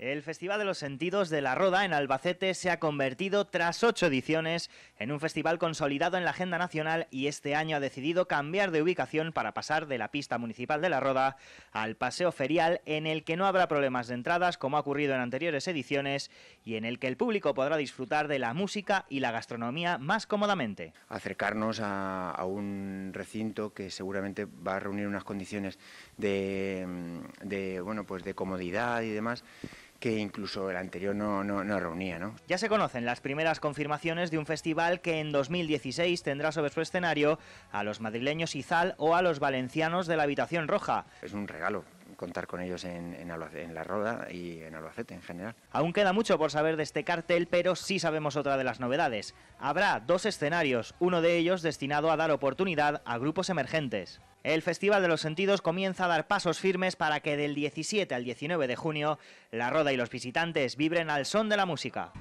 El Festival de los Sentidos de la Roda en Albacete se ha convertido tras ocho ediciones en un festival consolidado en la agenda nacional y este año ha decidido cambiar de ubicación para pasar de la pista municipal de la Roda al paseo ferial en el que no habrá problemas de entradas como ha ocurrido en anteriores ediciones y en el que el público podrá disfrutar de la música y la gastronomía más cómodamente. Acercarnos a, un recinto que seguramente va a reunir unas condiciones bueno, pues de comodidad y demás que incluso el anterior no, no, reunía. ¿no? Ya se conocen las primeras confirmaciones de un festival que en 2016 tendrá sobre su escenario a los madrileños Izal o a los valencianos de la Habitación Roja. Es un regalo contar con ellos en, la Roda y en Albacete en general. Aún queda mucho por saber de este cartel, pero sí sabemos otra de las novedades. Habrá dos escenarios, uno de ellos destinado a dar oportunidad a grupos emergentes. El Festival de los Sentidos comienza a dar pasos firmes para que del 17 al 19 de junio la Roda y los visitantes vibren al son de la música.